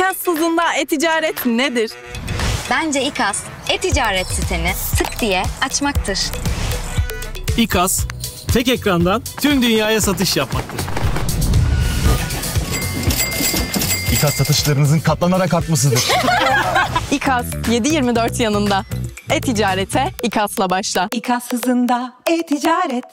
İKAS hızında e-ticaret nedir? Bence İKAS e-ticaret siteni tık diye açmaktır. İKAS tek ekrandan tüm dünyaya satış yapmaktır. İKAS satışlarınızın katlanarak artmasıdır. İKAS 7-24 yanında. E-ticarete İKAS'la başla. İKAS hızında e-ticaret.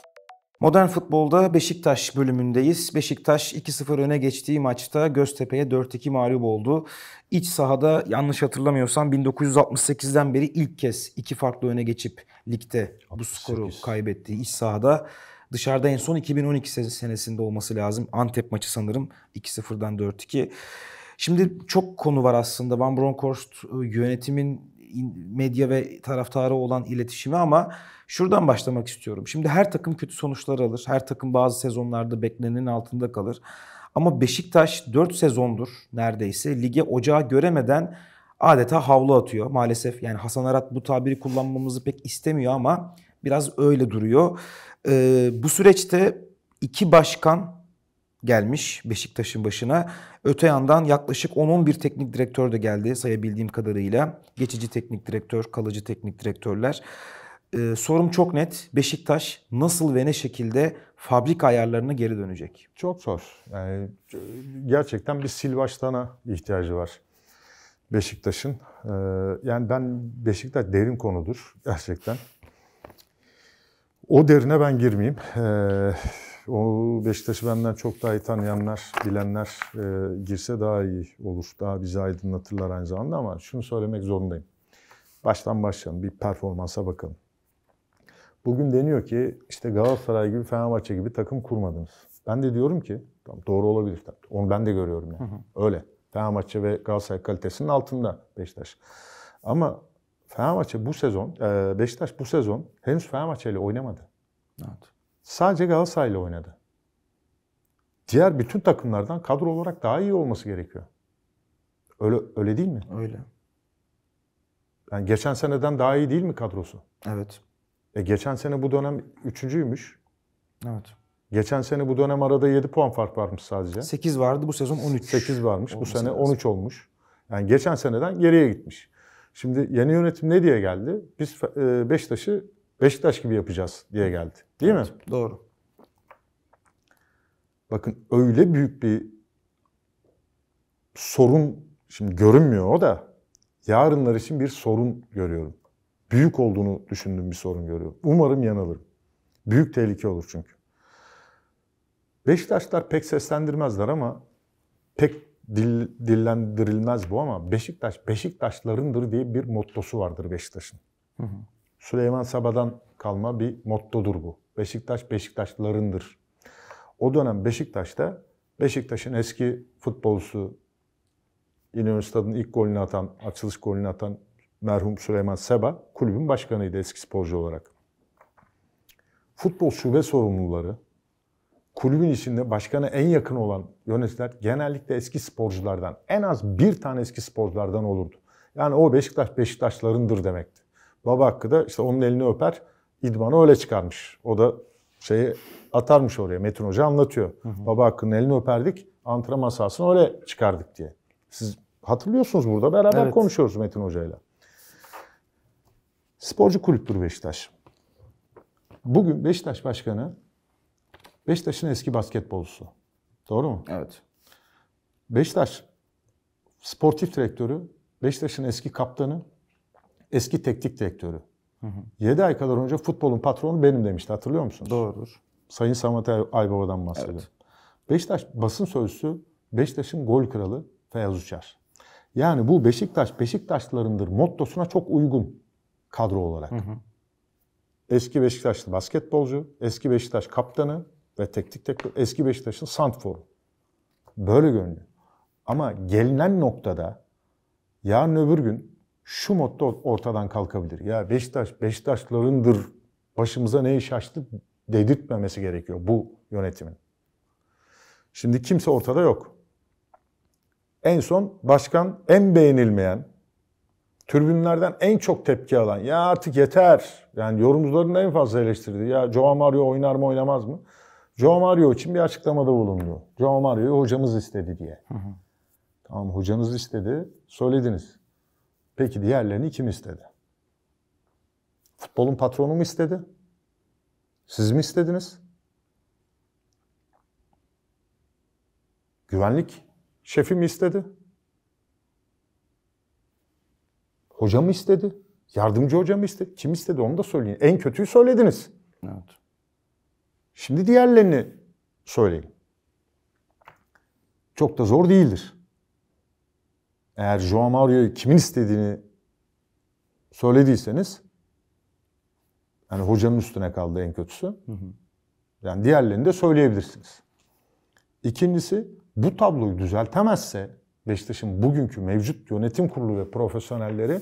Modern futbolda Beşiktaş bölümündeyiz. Beşiktaş 2-0 öne geçtiği maçta Göztepe'ye 4-2 mağlup oldu. İç sahada yanlış hatırlamıyorsam 1968'den beri ilk kez iki farklı öne geçip ligde bu skoru kaybetti iç sahada. Dışarıda en son 2012 senesinde olması lazım. Antep maçı sanırım 2-0'dan 4-2. Şimdi çok konu var aslında. Van Bronckhorst e, yönetimin medya ve taraftarı olan iletişimi ama şuradan başlamak istiyorum. Şimdi her takım kötü sonuçlar alır. Her takım bazı sezonlarda beklenenin altında kalır. Ama Beşiktaş 4 sezondur neredeyse lige ocağı göremeden adeta havlu atıyor maalesef. Yani Hasan Arat bu tabiri kullanmamızı pek istemiyor ama biraz öyle duruyor. Ee, bu süreçte iki başkan gelmiş Beşiktaş'ın başına. Öte yandan yaklaşık 10-11 teknik direktör de geldi sayabildiğim kadarıyla. Geçici teknik direktör, kalıcı teknik direktörler. Ee, sorum çok net. Beşiktaş nasıl ve ne şekilde fabrika ayarlarına geri dönecek? Çok zor. Yani gerçekten bir silvaçtana ihtiyacı var Beşiktaş'ın. Ee, yani ben Beşiktaş derin konudur gerçekten. O derine ben girmeyeyim. Ee, o Beşiktaş'ı benden çok daha iyi tanıyanlar, bilenler e, girse daha iyi olur. Daha bizi aydınlatırlar aynı zamanda ama şunu söylemek zorundayım. Baştan başlayalım, bir performansa bakalım. Bugün deniyor ki işte Galatasaray gibi, Fenerbahçe gibi takım kurmadınız. Ben de diyorum ki, tamam doğru olabilir tabii. Onu ben de görüyorum yani. Hı hı. Öyle. Fenerbahçe ve Galatasaray kalitesinin altında Beşiktaş. Ama Fenerbahçe bu sezon, e, Beşiktaş bu sezon henüz Fenerbahçe ile oynamadı. Evet. Sadece Galatasaray'la oynadı. Diğer bütün takımlardan kadro olarak daha iyi olması gerekiyor. Öyle öyle değil mi? Öyle. Yani geçen seneden daha iyi değil mi kadrosu? Evet. E geçen sene bu dönem üçüncüymüş. Evet. Geçen sene bu dönem arada 7 puan fark varmış sadece. 8 vardı bu sezon 13. 8 varmış bu sene lazım. 13 olmuş. Yani geçen seneden geriye gitmiş. Şimdi yeni yönetim ne diye geldi? Biz e, Beşiktaş'ı Beşiktaş gibi yapacağız diye geldi. Değil evet, mi? Doğru. Bakın öyle büyük bir sorun şimdi görünmüyor o da yarınlar için bir sorun görüyorum. Büyük olduğunu düşündüğüm bir sorun görüyorum. Umarım yanılırım. Büyük tehlike olur çünkü. Beşiktaşlar pek seslendirmezler ama pek dil, dillendirilmez bu ama Beşiktaş Beşiktaşlarındır diye bir mottosu vardır Beşiktaş'ın. Hı hı. Süleyman Saba'dan kalma bir mottodur bu. Beşiktaş Beşiktaşlarındır. O dönem Beşiktaş'ta Beşiktaş'ın eski futbolcusu İnönü Stad'ın ilk golünü atan, açılış golünü atan merhum Süleyman Seba kulübün başkanıydı eski sporcu olarak. Futbol şube sorumluları, kulübün içinde başkana en yakın olan yöneticiler genellikle eski sporculardan, en az bir tane eski sporculardan olurdu. Yani o Beşiktaş Beşiktaşlarındır demekti. Baba Hakkı da işte onun elini öper idmanı öyle çıkarmış. O da şeyi atarmış oraya. Metin Hoca anlatıyor. Hı hı. Baba Hakkı'nın elini öperdik. Antrenman sahasını öyle çıkardık diye. Siz hatırlıyorsunuz burada beraber evet. konuşuyoruz Metin Hoca'yla. Sporcu kulüptür Beşiktaş. Bugün Beşiktaş Başkanı Beşiktaş'ın eski basketbolcusu. Doğru mu? Evet. Beşiktaş sportif direktörü, Beşiktaş'ın eski kaptanı, eski teknik direktörü. Hı hı. 7 ay kadar önce futbolun patronu benim demişti hatırlıyor musunuz? Doğrudur. Sayın Samat Aybaba'dan bahsediyorum. Evet. Beşiktaş basın sözcüsü Beşiktaş'ın gol kralı Feyyaz Uçar. Yani bu Beşiktaş Beşiktaşlılarındır mottosuna çok uygun kadro olarak. Hı hı. Eski Beşiktaşlı basketbolcu, eski Beşiktaş kaptanı ve teknik direktör, eski Beşiktaş'ın santforu. Böyle görünüyor. Ama gelinen noktada yarın öbür gün şu modda ortadan kalkabilir. Ya Beşiktaş, Beşiktaşlarındır başımıza ne iş açtı dedirtmemesi gerekiyor bu yönetimin. Şimdi kimse ortada yok. En son başkan en beğenilmeyen, tribünlerden en çok tepki alan, ya artık yeter, yani yorumcuların en fazla eleştirdiği, ya Joao Mario oynar mı oynamaz mı? Joao Mario için bir açıklamada bulundu. Joao Mario'yu hocamız istedi diye. Hı hı. Tamam hocanız istedi, söylediniz. Peki diğerlerini kim istedi? Futbolun patronu mu istedi? Siz mi istediniz? Güvenlik şefi mi istedi? Hoca mı istedi? Yardımcı hoca mı istedi? Kim istedi onu da söyleyin. En kötüyü söylediniz. Evet. Şimdi diğerlerini söyleyin. Çok da zor değildir eğer Joao Mario'yu kimin istediğini söylediyseniz yani hocanın üstüne kaldı en kötüsü. Hı hı. Yani diğerlerini de söyleyebilirsiniz. İkincisi bu tabloyu düzeltemezse Beşiktaş'ın bugünkü mevcut yönetim kurulu ve profesyonelleri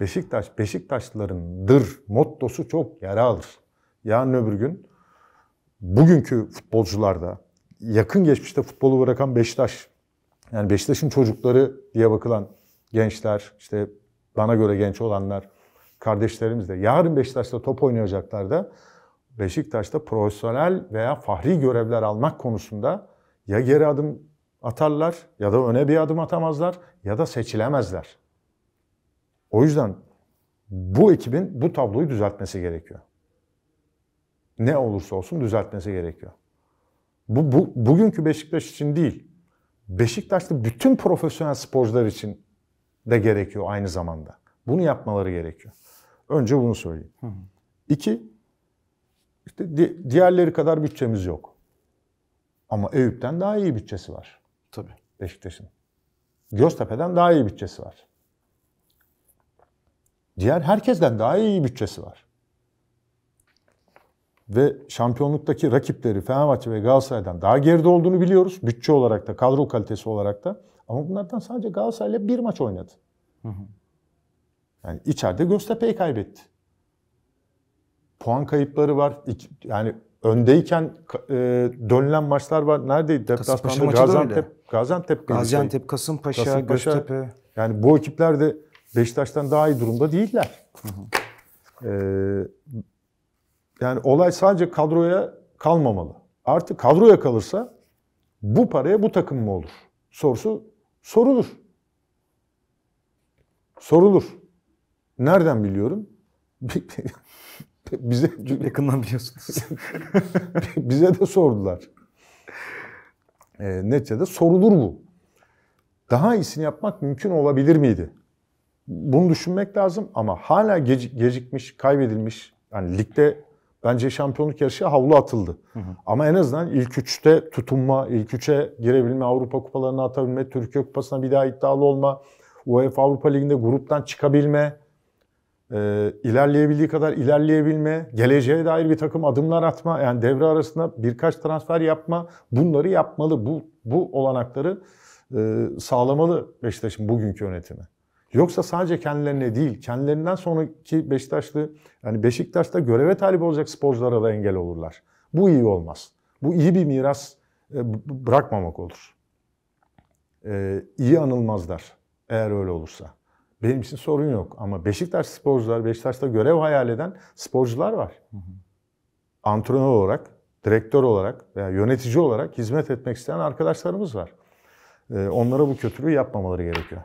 Beşiktaş Beşiktaşlılarındır mottosu çok yara alır. Yarın öbür gün bugünkü futbolcularda yakın geçmişte futbolu bırakan Beşiktaş yani Beşiktaş'ın çocukları diye bakılan gençler, işte bana göre genç olanlar, kardeşlerimiz de yarın Beşiktaş'ta top oynayacaklar da Beşiktaş'ta profesyonel veya fahri görevler almak konusunda ya geri adım atarlar ya da öne bir adım atamazlar ya da seçilemezler. O yüzden bu ekibin bu tabloyu düzeltmesi gerekiyor. Ne olursa olsun düzeltmesi gerekiyor. Bu, bu bugünkü Beşiktaş için değil. Beşiktaş'ta bütün profesyonel sporcular için de gerekiyor aynı zamanda. Bunu yapmaları gerekiyor. Önce bunu söyleyeyim. İki, işte di diğerleri kadar bütçemiz yok. Ama Eyüp'ten daha iyi bütçesi var. Tabii. Beşiktaş'ın. Göztepe'den daha iyi bütçesi var. Diğer herkesten daha iyi bütçesi var ve şampiyonluktaki rakipleri Fenerbahçe ve Galatasaray'dan daha geride olduğunu biliyoruz. Bütçe olarak da, kadro kalitesi olarak da. Ama bunlardan sadece Galatasaray'la bir maç oynadı. Yani içeride Göztepe'yi kaybetti. Puan kayıpları var. Yani öndeyken e, dönülen maçlar var. Neredeydi? Deplasmanda Gaziantep, Gaziantep, Gaziantep, şey. Kasımpaşa, Kasımpaşa, Göztepe. Yani bu ekipler de Beşiktaş'tan daha iyi durumda değiller. Hı hı. Ee, yani olay sadece kadroya kalmamalı. Artık kadroya kalırsa bu paraya bu takım mı olur? Sorusu sorulur. Sorulur. Nereden biliyorum? bize yakından biliyorsunuz. bize de sordular. E, ee, neticede sorulur bu. Daha iyisini yapmak mümkün olabilir miydi? Bunu düşünmek lazım ama hala gecikmiş, kaybedilmiş. Yani ligde bence şampiyonluk yarışı havlu atıldı. Hı hı. Ama en azından ilk üçte tutunma, ilk üçe girebilme, Avrupa kupalarına atabilme, Türkiye kupasına bir daha iddialı olma, UEFA Avrupa Ligi'nde gruptan çıkabilme, e, ilerleyebildiği kadar ilerleyebilme, geleceğe dair bir takım adımlar atma, yani devre arasında birkaç transfer yapma, bunları yapmalı. Bu, bu olanakları e, sağlamalı Beşiktaş'ın bugünkü yönetimi. Yoksa sadece kendilerine değil, kendilerinden sonraki Beşiktaşlı, yani Beşiktaş'ta göreve talip olacak sporculara da engel olurlar. Bu iyi olmaz. Bu iyi bir miras e, bırakmamak olur. E, iyi anılmazlar eğer öyle olursa. Benim için sorun yok ama Beşiktaş sporcular, Beşiktaş'ta görev hayal eden sporcular var. Antrenör olarak, direktör olarak veya yönetici olarak hizmet etmek isteyen arkadaşlarımız var. E, onlara bu kötülüğü yapmamaları gerekiyor.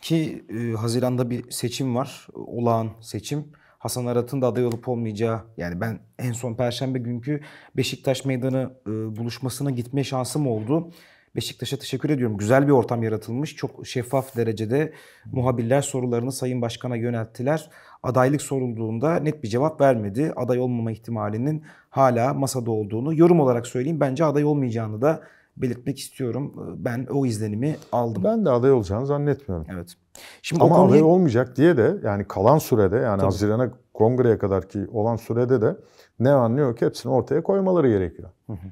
Ki e, Haziran'da bir seçim var. Olağan seçim. Hasan Arat'ın da aday olup olmayacağı yani ben en son perşembe günkü Beşiktaş Meydanı e, buluşmasına gitme şansım oldu. Beşiktaş'a teşekkür ediyorum. Güzel bir ortam yaratılmış. Çok şeffaf derecede muhabirler sorularını Sayın Başkan'a yönelttiler. Adaylık sorulduğunda net bir cevap vermedi. Aday olmama ihtimalinin hala masada olduğunu yorum olarak söyleyeyim. Bence aday olmayacağını da belirtmek istiyorum. Ee, ben o izlenimi aldım. Ben de aday olacağını zannetmiyorum. Evet. Şimdi Ama konuya... aday olmayacak diye de yani kalan sürede yani Tabii. Haziran'a kongreye kadar ki olan sürede de ne var ne hepsini ortaya koymaları gerekiyor. Hı hı.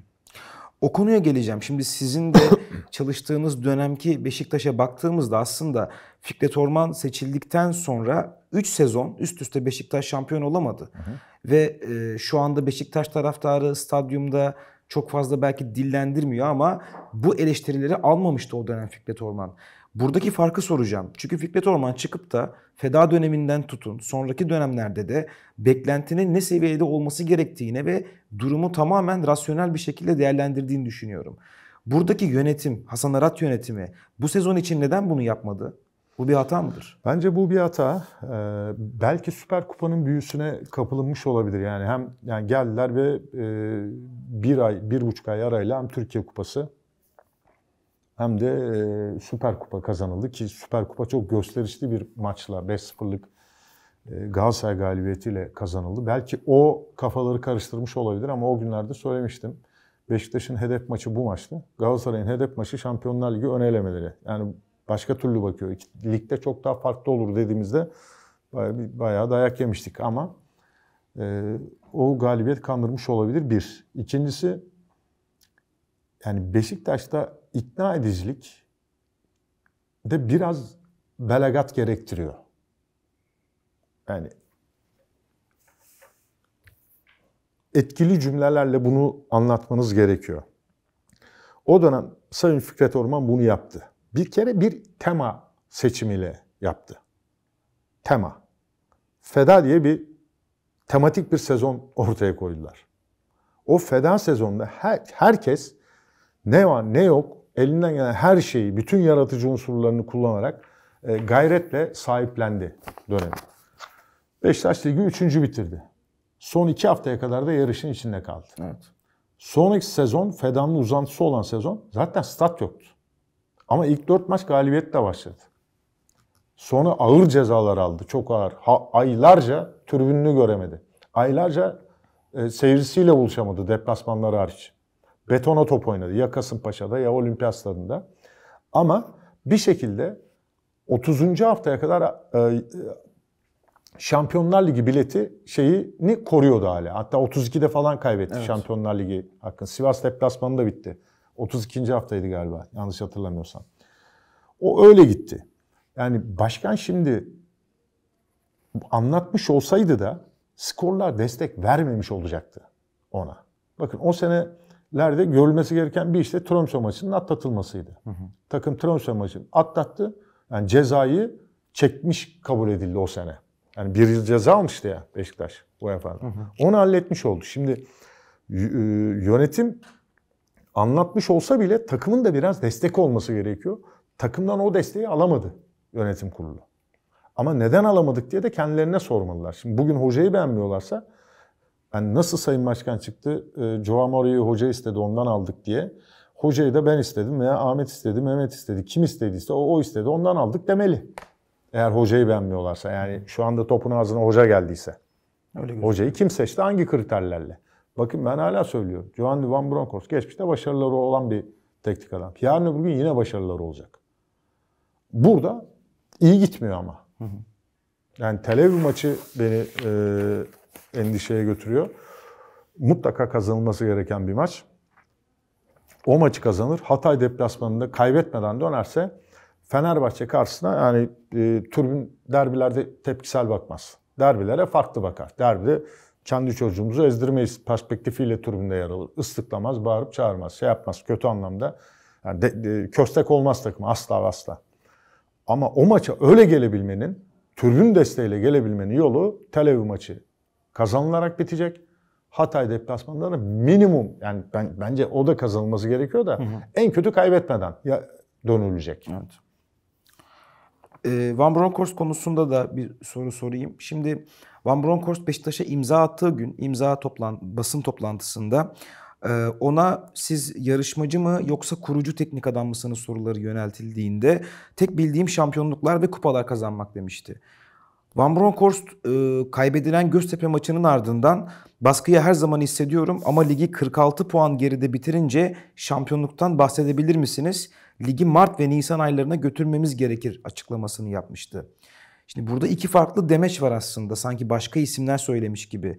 O konuya geleceğim. Şimdi sizin de çalıştığınız dönemki Beşiktaş'a baktığımızda aslında Fikret Orman seçildikten sonra 3 sezon üst üste Beşiktaş şampiyon olamadı. Hı hı. Ve e, şu anda Beşiktaş taraftarı stadyumda çok fazla belki dillendirmiyor ama bu eleştirileri almamıştı o dönem Fikret Orman. Buradaki farkı soracağım. Çünkü Fikret Orman çıkıp da feda döneminden tutun sonraki dönemlerde de beklentinin ne seviyede olması gerektiğine ve durumu tamamen rasyonel bir şekilde değerlendirdiğini düşünüyorum. Buradaki yönetim, Hasan Arat yönetimi bu sezon için neden bunu yapmadı? Bu bir hata mıdır? Bence bu bir hata. Ee, belki Süper Kupa'nın büyüsüne kapılınmış olabilir. Yani hem yani geldiler ve e, bir ay, bir buçuk ay arayla hem Türkiye Kupası hem de e, Süper Kupa kazanıldı ki Süper Kupa çok gösterişli bir maçla 5-0'lık e, Galatasaray galibiyetiyle kazanıldı. Belki o kafaları karıştırmış olabilir ama o günlerde söylemiştim. Beşiktaş'ın hedef maçı bu maçtı. Galatasaray'ın hedef maçı Şampiyonlar Ligi ön elemeleri. Yani Başka türlü bakıyor. Ligde çok daha farklı olur dediğimizde bayağı dayak yemiştik ama e, o galibiyet kandırmış olabilir bir. İkincisi yani Beşiktaş'ta ikna edicilik de biraz belagat gerektiriyor. Yani etkili cümlelerle bunu anlatmanız gerekiyor. O dönem Sayın Fikret Orman bunu yaptı. Bir kere bir tema seçimiyle yaptı. Tema. Feda diye bir tematik bir sezon ortaya koydular. O feda sezonunda her, herkes ne var ne yok elinden gelen her şeyi, bütün yaratıcı unsurlarını kullanarak e, gayretle sahiplendi dönemi. Beşiktaş Ligi üçüncü bitirdi. Son iki haftaya kadar da yarışın içinde kaldı. Evet. Sonraki sezon, Fedan'ın uzantısı olan sezon zaten stat yoktu. Ama ilk 4 maç galibiyetle başladı. Sonra ağır cezalar aldı. Çok ağır. Ha, aylarca tribününü göremedi. Aylarca e, seyircisiyle buluşamadı deplasmanlar hariç. Betona top oynadı. Ya Kasımpaşa'da ya Olimpiyat Ama bir şekilde 30. haftaya kadar e, e, Şampiyonlar Ligi bileti şeyini koruyordu hala. Hatta 32'de falan kaybetti evet. Şampiyonlar Ligi hakkını. Sivas deplasmanı da bitti. 32. haftaydı galiba yanlış hatırlamıyorsam. O öyle gitti. Yani başkan şimdi anlatmış olsaydı da skorlar destek vermemiş olacaktı ona. Bakın o senelerde görülmesi gereken bir işte Tromsø maçının atlatılmasıydı. Hı hı. Takım Tromsø maçını atlattı. Yani cezayı çekmiş kabul edildi o sene. Yani bir yıl ceza almıştı ya Beşiktaş UEFA'dan. Onu halletmiş oldu. Şimdi e, yönetim anlatmış olsa bile takımın da biraz destek olması gerekiyor. Takımdan o desteği alamadı yönetim kurulu. Ama neden alamadık diye de kendilerine sormalılar. Şimdi bugün hocayı beğenmiyorlarsa yani nasıl Sayın Başkan çıktı, e, Joao Mori'yi hoca istedi ondan aldık diye. Hocayı da ben istedim veya Ahmet istedi, Mehmet istedi, kim istediyse o, o istedi ondan aldık demeli. Eğer hocayı beğenmiyorlarsa yani şu anda topun ağzına hoca geldiyse. Öyle hocayı kim seçti, hangi kriterlerle? Bakın ben hala söylüyorum. Giovanni Van Bronckhorst geçmişte başarıları olan bir teknik adam. Yarın öbür gün yine başarıları olacak. Burada iyi gitmiyor ama. Yani Tel Aviv maçı beni e, endişeye götürüyor. Mutlaka kazanılması gereken bir maç. O maçı kazanır. Hatay deplasmanında kaybetmeden dönerse Fenerbahçe karşısına yani e, türbün derbilerde tepkisel bakmaz. Derbilere farklı bakar. Derbide kendi çocuğumuzu ezdirmeyiz perspektifiyle tribünde yer alır. Islıklamaz, bağırıp çağırmaz, şey yapmaz kötü anlamda. Yani de, de, köstek olmaz takım asla asla. Ama o maça öyle gelebilmenin, türbün desteğiyle gelebilmenin yolu Tel Aviv maçı kazanılarak bitecek. Hatay deplasmanları minimum yani ben bence o da kazanılması gerekiyor da hı hı. en kötü kaybetmeden ya dönülecek. Evet e, Van Bronckhorst konusunda da bir soru sorayım. Şimdi Van Bronckhorst Beşiktaş'a imza attığı gün imza toplan basın toplantısında e, ona siz yarışmacı mı yoksa kurucu teknik adam mısınız soruları yöneltildiğinde tek bildiğim şampiyonluklar ve kupalar kazanmak demişti. Van Bronckhorst e, kaybedilen Göztepe maçının ardından baskıyı her zaman hissediyorum ama ligi 46 puan geride bitirince şampiyonluktan bahsedebilir misiniz? ligi Mart ve Nisan aylarına götürmemiz gerekir açıklamasını yapmıştı. Şimdi burada iki farklı demeç var aslında sanki başka isimler söylemiş gibi.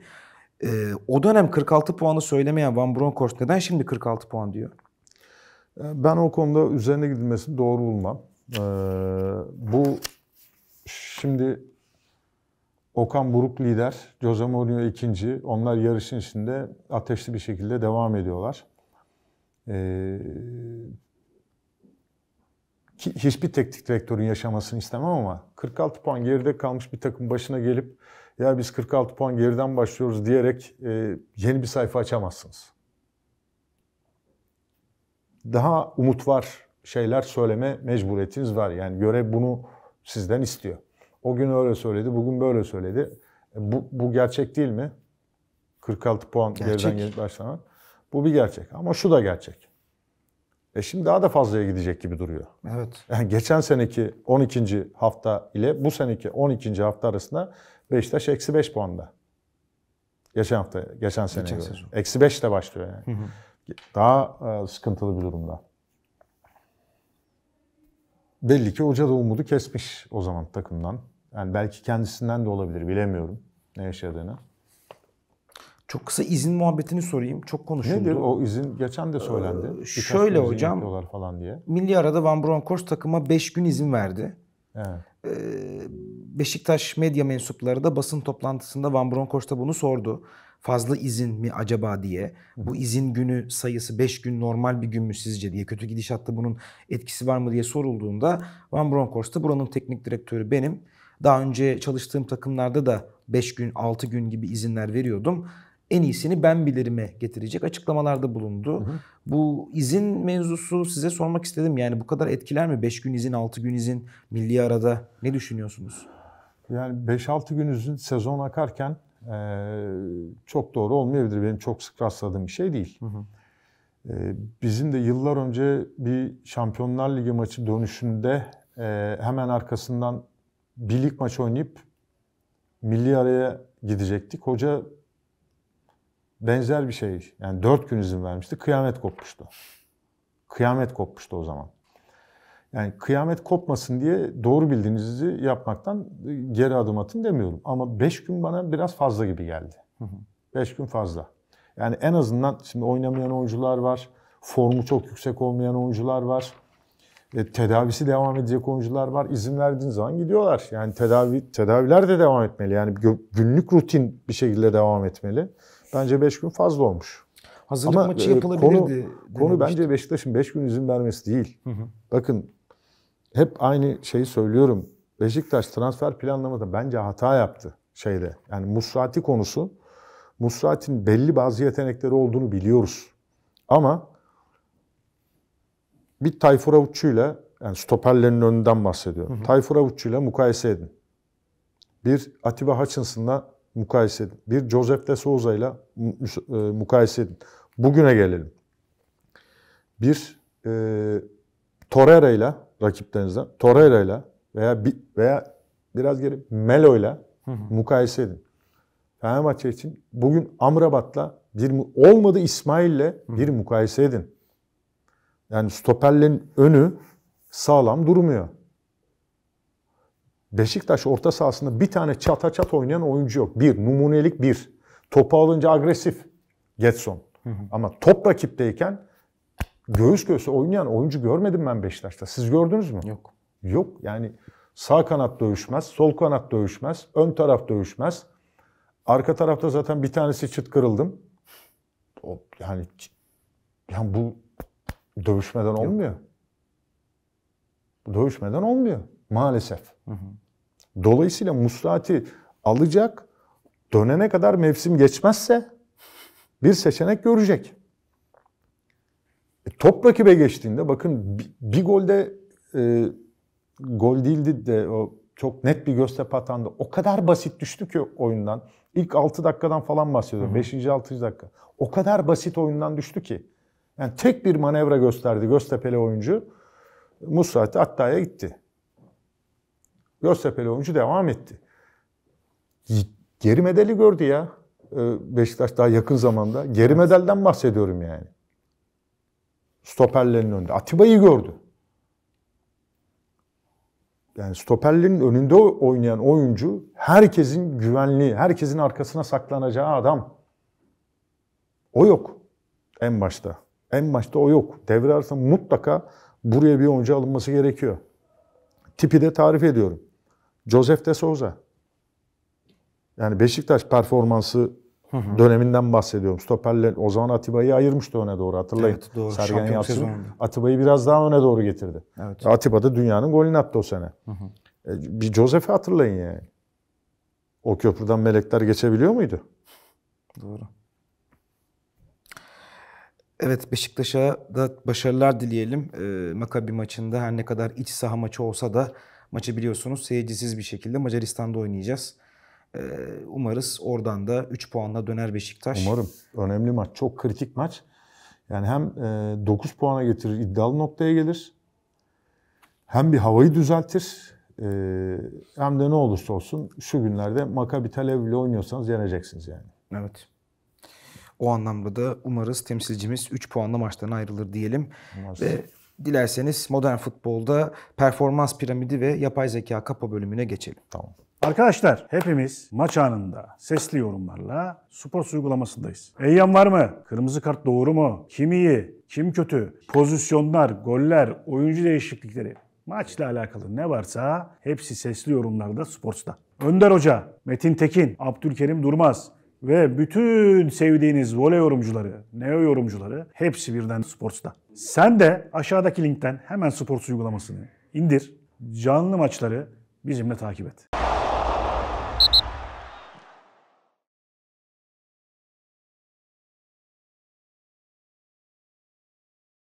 Ee, o dönem 46 puanı söylemeyen Van Bronckhorst neden şimdi 46 puan diyor? Ee, ben o konuda üzerine gidilmesini doğru bulmam. Ee, bu şimdi Okan Buruk lider, Jose Mourinho ikinci. Onlar yarışın içinde ateşli bir şekilde devam ediyorlar. Ee, hiçbir teknik direktörün yaşamasını istemem ama 46 puan geride kalmış bir takım başına gelip ya biz 46 puan geriden başlıyoruz diyerek e, yeni bir sayfa açamazsınız. Daha umut var şeyler söyleme mecburiyetiniz var. Yani görev bunu sizden istiyor. O gün öyle söyledi, bugün böyle söyledi. E, bu, bu gerçek değil mi? 46 puan gerçek. geriden gelip başlamak. Bu bir gerçek ama şu da gerçek. E şimdi daha da fazlaya gidecek gibi duruyor. Evet. Yani geçen seneki 12. hafta ile bu seneki 12. hafta arasında Beşiktaş eksi 5 puanda. Geçen hafta, geçen sene geçen göre. Eksi 5 de başlıyor yani. Hı hı. Daha e, sıkıntılı bir durumda. Belli ki hoca da umudu kesmiş o zaman takımdan. Yani belki kendisinden de olabilir bilemiyorum ne yaşadığını. Çok kısa izin muhabbetini sorayım. Çok konuşuldu. Nedir o izin? Geçen de söylendi. Ee, şöyle hocam. falan diye. Milli arada Van Bronckhorst takıma 5 gün izin verdi. Evet. Ee, Beşiktaş medya mensupları da basın toplantısında Van Bronckhorst'a bunu sordu. Fazla izin mi acaba diye. Bu izin günü sayısı 5 gün normal bir gün mü sizce diye. Kötü gidişatta bunun etkisi var mı diye sorulduğunda Van Bronckhorst buranın teknik direktörü benim. Daha önce çalıştığım takımlarda da 5 gün, 6 gün gibi izinler veriyordum en iyisini ben bilirime getirecek açıklamalarda bulundu. Hı hı. Bu izin mevzusu size sormak istedim. Yani bu kadar etkiler mi? 5 gün izin, 6 gün izin milli arada ne düşünüyorsunuz? Yani 5-6 gün izin sezon akarken e, çok doğru olmayabilir. Benim çok sık rastladığım bir şey değil. Hı hı. E, bizim de yıllar önce bir Şampiyonlar Ligi maçı dönüşünde e, hemen arkasından birlik maç oynayıp milli araya gidecektik. Hoca benzer bir şey. Yani dört gün izin vermişti. Kıyamet kopmuştu. Kıyamet kopmuştu o zaman. Yani kıyamet kopmasın diye doğru bildiğinizi yapmaktan geri adım atın demiyorum. Ama beş gün bana biraz fazla gibi geldi. Hı hı. Beş gün fazla. Yani en azından şimdi oynamayan oyuncular var. Formu çok yüksek olmayan oyuncular var. E, tedavisi devam edecek oyuncular var. İzin verdiğin zaman gidiyorlar. Yani tedavi tedaviler de devam etmeli. Yani günlük rutin bir şekilde devam etmeli. Bence 5 gün fazla olmuş. Hazırlık Ama maçı e, yapılabilirdi. Konu, konu bence Beşiktaş'ın 5 beş gün izin vermesi değil. Hı hı. Bakın hep aynı şeyi söylüyorum. Beşiktaş transfer planlamada bence hata yaptı şeyde. Yani Musrati konusu. Musrati'nin belli bazı yetenekleri olduğunu biliyoruz. Ama bir Tayfur Avutçu'yla yani stoperlerinin önünden bahsediyorum. Hı hı. Tayfur Avutçu'yla mukayese edin. Bir Atiba Hutchinson'la mukayese edin. Bir Joseph de Souza ile e, mukayese edin. Bugüne gelelim. Bir e, Torreira ile rakiplerinizden Torreira ile veya bir, veya biraz geri Melo ile mukayese edin. Fenerbahçe için bugün Amrabat'la bir olmadı İsmail'le bir mukayese edin. Yani stoperlerin önü sağlam durmuyor. Beşiktaş orta sahasında bir tane çata çat oynayan oyuncu yok. Bir, numunelik bir. Topu alınca agresif. Getson. Hı hı. Ama top rakipteyken göğüs göğüse oynayan oyuncu görmedim ben Beşiktaş'ta. Siz gördünüz mü? Yok. Yok. Yani sağ kanat dövüşmez, sol kanat dövüşmez, ön taraf dövüşmez. Arka tarafta zaten bir tanesi çıt kırıldım. O, yani, yani bu dövüşmeden olmuyor. Bu dövüşmeden olmuyor. Maalesef. Hı hı. Dolayısıyla Musrati alacak, dönene kadar mevsim geçmezse bir seçenek görecek. E, top rakibe geçtiğinde bakın bir, bir golde e, gol değildi de o çok net bir Göztepe atanda o kadar basit düştü ki oyundan. İlk 6 dakikadan falan bahsediyorum. 5. 6. dakika. O kadar basit oyundan düştü ki. Yani tek bir manevra gösterdi Göztepe'li oyuncu. Musrati Atta'ya gitti. Göztepe'li oyuncu devam etti. Geri medali gördü ya. Ee, Beşiktaş daha yakın zamanda. Geri medalden bahsediyorum yani. Stoperlerin önünde. Atiba'yı gördü. Yani stoperlerin önünde oynayan oyuncu herkesin güvenliği, herkesin arkasına saklanacağı adam. O yok en başta. En başta o yok. Devre arasında mutlaka buraya bir oyuncu alınması gerekiyor. Tipi de tarif ediyorum. Joseph de Souza. Yani Beşiktaş performansı Hı hı. döneminden bahsediyorum. Stoperle o zaman Atiba'yı ayırmıştı öne doğru hatırlayın. Evet, doğru. Sergen Şampiyon Yalçın Atiba'yı biraz daha öne doğru getirdi. Evet. E, Atiba da dünyanın golünü attı o sene. Hı hı. E, bir Josef'i hatırlayın yani. O köprüden melekler geçebiliyor muydu? Doğru. Evet Beşiktaş'a da başarılar dileyelim. E, Makabi maçında her ne kadar iç saha maçı olsa da Maçı biliyorsunuz seyircisiz bir şekilde Macaristan'da oynayacağız. Ee, umarız oradan da 3 puanla döner Beşiktaş. Umarım. Önemli maç. Çok kritik maç. Yani hem 9 e, puana getirir, iddialı noktaya gelir. Hem bir havayı düzeltir. E, hem de ne olursa olsun şu günlerde Maccabi Tel Aviv ile oynuyorsanız yeneceksiniz yani. Evet. O anlamda da umarız temsilcimiz 3 puanla maçtan ayrılır diyelim. Umarız. Ve Dilerseniz modern futbolda performans piramidi ve yapay zeka kapa bölümüne geçelim. Tamam. Arkadaşlar hepimiz maç anında sesli yorumlarla spor uygulamasındayız. Eyyam var mı? Kırmızı kart doğru mu? Kim iyi? Kim kötü? Pozisyonlar, goller, oyuncu değişiklikleri. Maçla alakalı ne varsa hepsi sesli yorumlarda Sports'ta. Önder Hoca, Metin Tekin, Abdülkerim Durmaz, ve bütün sevdiğiniz voley yorumcuları, neo yorumcuları hepsi birden sportsta. Sen de aşağıdaki linkten hemen Sports uygulamasını indir. Canlı maçları bizimle takip et.